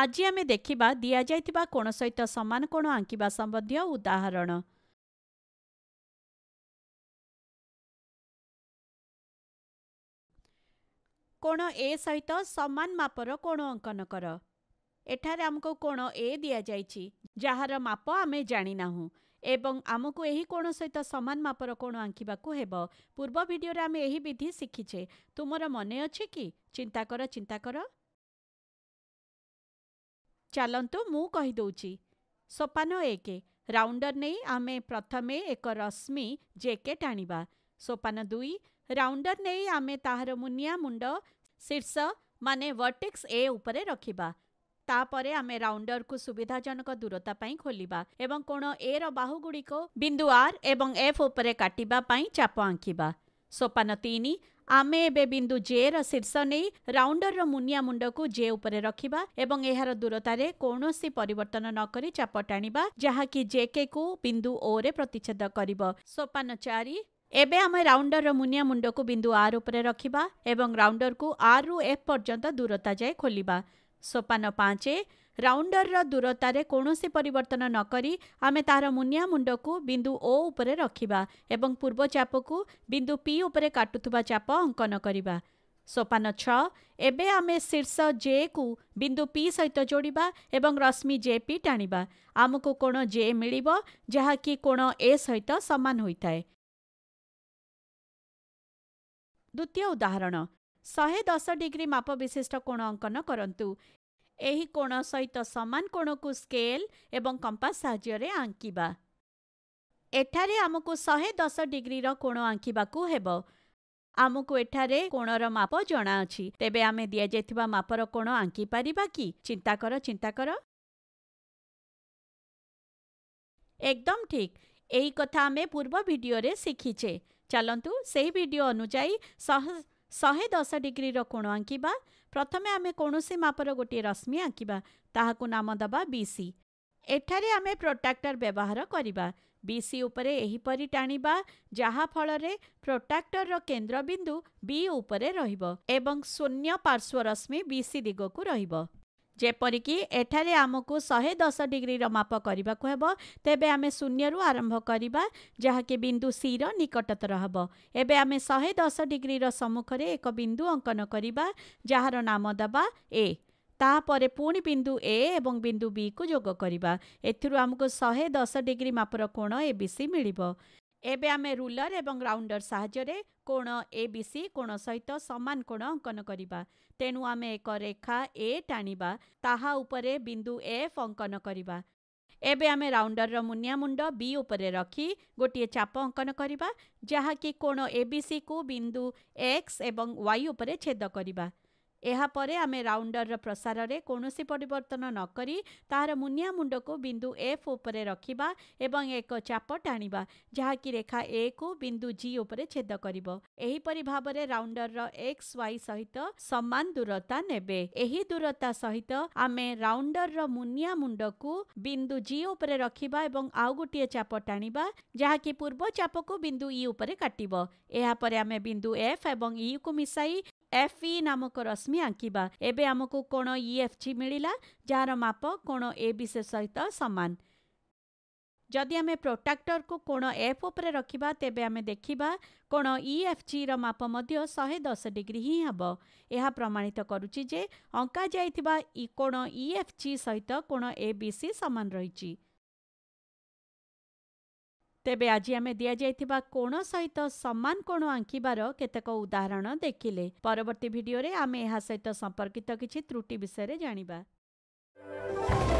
ଆଜି ଆମେ ଦେଖିବା ଦିଆଯାଇଥିବା କୋଣ ସହିତ ସମାନ କୋଣ ଆଙ୍କିବା ସମ୍ବନ୍ଧୀୟ ଉଦାହରଣ କୋଣ ଏ ସହିତ ସମାନ ମାପର କୋଣ ଅଙ୍କନ କର ଏଠାରେ ଆମକୁ କୋଣ ଏ ଦିଆଯାଇଛି ଯାହାର ମାପ ଆମେ ଜାଣିନାହୁଁ ଏବଂ ଆମକୁ ଏହି କୋଣ ସହିତ ସମାନ ମାପର କୋଣ ଆଙ୍କିବାକୁ ହେବ ପୂର୍ବ ଭିଡ଼ିଓରେ ଆମେ ଏହି ବିଧି ଶିଖିଛେ ତୁମର ମନେ ଅଛି କି ଚିନ୍ତା କର ଚିନ୍ତା କର ଚାଲନ୍ତୁ ମୁଁ କହିଦେଉଛି ସୋପାନ ଏକ ରାଉଣ୍ଡର ନେଇ ଆମେ ପ୍ରଥମେ ଏକ ରଶ୍ମି ଜେକେଟ୍ ଆଣିବା ସୋପାନ ଦୁଇ ରାଉଣ୍ଡର ନେଇ ଆମେ ତାହାର ମୁନିଆ ମୁଣ୍ଡ ଶୀର୍ଷ ମାନେ ଭର୍ଟେକ୍ସ ଏ ଉପରେ ରଖିବା ତାପରେ ଆମେ ରାଉଣ୍ଡରକୁ ସୁବିଧାଜନକ ଦୂରତା ପାଇଁ ଖୋଲିବା ଏବଂ କୋଣ ଏ ର ବାହୁଗୁଡ଼ିକ ବିନ୍ଦୁ ଆର୍ ଏବଂ ଏଫ୍ ଉପରେ କାଟିବା ପାଇଁ ଚାପ ଆଙ୍କିବା ସୋପାନ ତିନି ଆମେ ଏବେ ବିନ୍ଦୁ ଜେ ର ଶୀର୍ଷ ନେଇ ରାଉଣ୍ଡରର ମୁନିଆ ମୁଣ୍ଡକୁ ଜେ ଉପରେ ରଖିବା ଏବଂ ଏହାର ଦୂରତାରେ କୌଣସି ପରିବର୍ତ୍ତନ ନ କରି ଚାପ ଟାଣିବା ଯାହାକି ଜେକେକୁ ବିନ୍ଦୁ ଓ ରେ ପ୍ରତିଚ୍ଛେଦ କରିବ ସୋପାନ ଚାରି ଏବେ ଆମେ ରାଉଣ୍ଡରର ମୁନିଆ ମୁଣ୍ଡକୁ ବିନ୍ଦୁ ଆର୍ ଉପରେ ରଖିବା ଏବଂ ରାଉଣ୍ଡରକୁ ଆର୍ ରୁ ଏଫ୍ ପର୍ଯ୍ୟନ୍ତ ଦୂରତା ଯାଏ ଖୋଲିବା ସୋପାନ ପାଞ୍ଚ ରାଉଣ୍ଡରର ଦୂରତାରେ କୌଣସି ପରିବର୍ତ୍ତନ ନକରି ଆମେ ତାହାର ମୁନିଆ ମୁଣ୍ଡକୁ ବିନ୍ଦୁ ଓ ଉପରେ ରଖିବା ଏବଂ ପୂର୍ବ ଚାପକୁ ବିନ୍ଦୁ ପି ଉପରେ କାଟୁଥିବା ଚାପ ଅଙ୍କନ କରିବା ସୋପାନ ଛଅ ଏବେ ଆମେ ଶୀର୍ଷ ଜେକୁ ବିନ୍ଦୁ ପି ସହିତ ଯୋଡ଼ିବା ଏବଂ ରଶ୍ମି ଜେ ପି ଟାଣିବା ଆମକୁ କୋଣ ଜେ ମିଳିବ ଯାହାକି କୋଣ ଏ ସହିତ ସମାନ ହୋଇଥାଏ ଦ୍ୱିତୀୟ ଉଦାହରଣ ଶହେ ଦଶ ଡିଗ୍ରୀ ମାପ ବିଶିଷ୍ଟ କୋଣ ଅଙ୍କନ କରନ୍ତୁ ଏହି କୋଣ ସହିତ ସମାନ କୋଣକୁ ସ୍କେଲ୍ ଏବଂ କମ୍ପାସ ସାହାଯ୍ୟରେ ଆଙ୍କିବା ଏଠାରେ ଆମକୁ ଶହେ ଦଶ ଡିଗ୍ରୀର କୋଣ ଆଙ୍କିବାକୁ ହେବ ଆମକୁ ଏଠାରେ କୋଣର ମାପ ଜଣାଅଛି ତେବେ ଆମେ ଦିଆଯାଇଥିବା ମାପର କୋଣ ଆଙ୍କିପାରିବା କି ଚିନ୍ତା କର ଚିନ୍ତା କର ଏକଦମ ଠିକ୍ ଏହି କଥା ଆମେ ପୂର୍ବ ଭିଡ଼ିଓରେ ଶିଖିଛେ ଚାଲନ୍ତୁ ସେହି ଭିଡ଼ିଓ ଅନୁଯାୟୀ ଶହ ଶହେ ଦଶ ଡିଗ୍ରୀର କୋଣ ଆଙ୍କିବା ପ୍ରଥମେ ଆମେ କୌଣସି ମାପର ଗୋଟିଏ ରଶ୍ମି ଆଙ୍କିବା ତାହାକୁ ନାମ ଦେବା ବି ସି ଏଠାରେ ଆମେ ପ୍ରୋଟ୍ରାକ୍ଟର ବ୍ୟବହାର କରିବା ବି ସି ଉପରେ ଏହିପରି ଟାଣିବା ଯାହାଫଳରେ ପ୍ରୋଟ୍ରାକ୍ଟରର କେନ୍ଦ୍ରବିନ୍ଦୁ ବି ଉପରେ ରହିବ ଏବଂ ଶୂନ୍ୟ ପାର୍ଶ୍ୱରଶ୍ମି ବି ସି ଦିଗକୁ ରହିବ ଯେପରିକି ଏଠାରେ ଆମକୁ ଶହେ ଦଶ ଡିଗ୍ରୀର ମାପ କରିବାକୁ ହେବ ତେବେ ଆମେ ଶୂନ୍ୟରୁ ଆରମ୍ଭ କରିବା ଯାହାକି ବିନ୍ଦୁ ସିର ନିକଟତର ହେବ ଏବେ ଆମେ ଶହେ ଦଶ ଡିଗ୍ରୀର ସମ୍ମୁଖରେ ଏକ ବିନ୍ଦୁ ଅଙ୍କନ କରିବା ଯାହାର ନାମ ଦେବା ଏ ତାପରେ ପୁଣି ବିନ୍ଦୁ ଏ ଏବଂ ବିନ୍ଦୁ ବିକୁ ଯୋଗ କରିବା ଏଥିରୁ ଆମକୁ ଶହେ ଦଶ ଡିଗ୍ରୀ ମାପର କୋଣ ଏ ବି ସି ମିଳିବ ଏବେ ଆମେ ରୁଲର ଏବଂ ରାଉଣ୍ଡର ସାହାଯ୍ୟରେ କୋଣ ଏ ବି ସି କୋଣ ସହିତ ସମାନ କୋଣ ଅଙ୍କନ କରିବା ତେଣୁ ଆମେ ଏକ ରେଖା ଏ ଟାଣିବା ତାହା ଉପରେ ବିନ୍ଦୁ ଏଫ୍ ଅଙ୍କନ କରିବା ଏବେ ଆମେ ରାଉଣ୍ଡରର ମୁନିଆ ମୁଣ୍ଡ ବି ଉପରେ ରଖି ଗୋଟିଏ ଚାପ ଅଙ୍କନ କରିବା ଯାହାକି କୋଣ ଏ ବି ସିକୁ ବିନ୍ଦୁ ଏକ୍ସ ଏବଂ ୱାଇ ଉପରେ ଛେଦ କରିବା ଏହାପରେ ଆମେ ରାଉଣ୍ଡରର ପ୍ରସାରରେ କୌଣସି ପରିବର୍ତ୍ତନ ନକରି ତାହାର ମୁନିଆ ମୁଣ୍ଡକୁ ବିନ୍ଦୁ ଏଫ୍ ଉପରେ ରଖିବା ଏବଂ ଏକ ଚାପ ଟାଣିବା ଯାହାକି ରେଖା ଏକୁ ବିନ୍ଦୁ ଜି ଉପରେ ଛେଦ କରିବ ଏହିପରି ଭାବରେ ରାଉଣ୍ଡରର ଏକ୍ସ ୱାଇ ସହିତ ସମାନ ଦୂରତା ନେବେ ଏହି ଦୂରତା ସହିତ ଆମେ ରାଉଣ୍ଡରର ମୁନିଆ ମୁଣ୍ଡକୁ ବିନ୍ଦୁ ଜି ଉପରେ ରଖିବା ଏବଂ ଆଉ ଗୋଟିଏ ଚାପ ଟାଣିବା ଯାହାକି ପୂର୍ବ ଚାପକୁ ବିନ୍ଦୁ ଇ ଉପରେ କାଟିବ ଏହାପରେ ଆମେ ବିନ୍ଦୁ ଏଫ୍ ଏବଂ ଇକୁ ମିଶାଇ ଏଫ୍ଇ e ନାମକ ରଶ୍ମି ଆଙ୍କିବା ଏବେ ଆମକୁ କୋଣ ଇଏଫ୍ e ଜି ମିଳିଲା ଯାହାର ମାପ କୋଣ ଏ ବିସି ସହିତ ସମାନ ଯଦି ଆମେ ପ୍ରୋଟ୍ରାକ୍ଟରକୁ କୋଣ ଏଫ୍ ଉପରେ ରଖିବା ତେବେ ଆମେ ଦେଖିବା କୋଣ ଇଏଫ୍ e ଜିର ମାପ ମଧ୍ୟ ଶହେ ଦଶ ଡିଗ୍ରୀ ହିଁ ହେବ ଏହା ପ୍ରମାଣିତ କରୁଛି ଯେ ଅଙ୍କାଯାଇଥିବା ଇ କୋଣ ଇଏଫ୍ ଜି ସହିତ କୋଣ ଏ ବି ସି ସମାନ ରହିଛି ତେବେ ଆଜି ଆମେ ଦିଆଯାଇଥିବା କୋଣ ସହିତ ସମାନ କୋଣ ଆଙ୍କିବାର କେତେକ ଉଦାହରଣ ଦେଖିଲେ ପରବର୍ତ୍ତୀ ଭିଡ଼ିଓରେ ଆମେ ଏହା ସହିତ ସମ୍ପର୍କିତ କିଛି ତ୍ରୁଟି ବିଷୟରେ ଜାଣିବା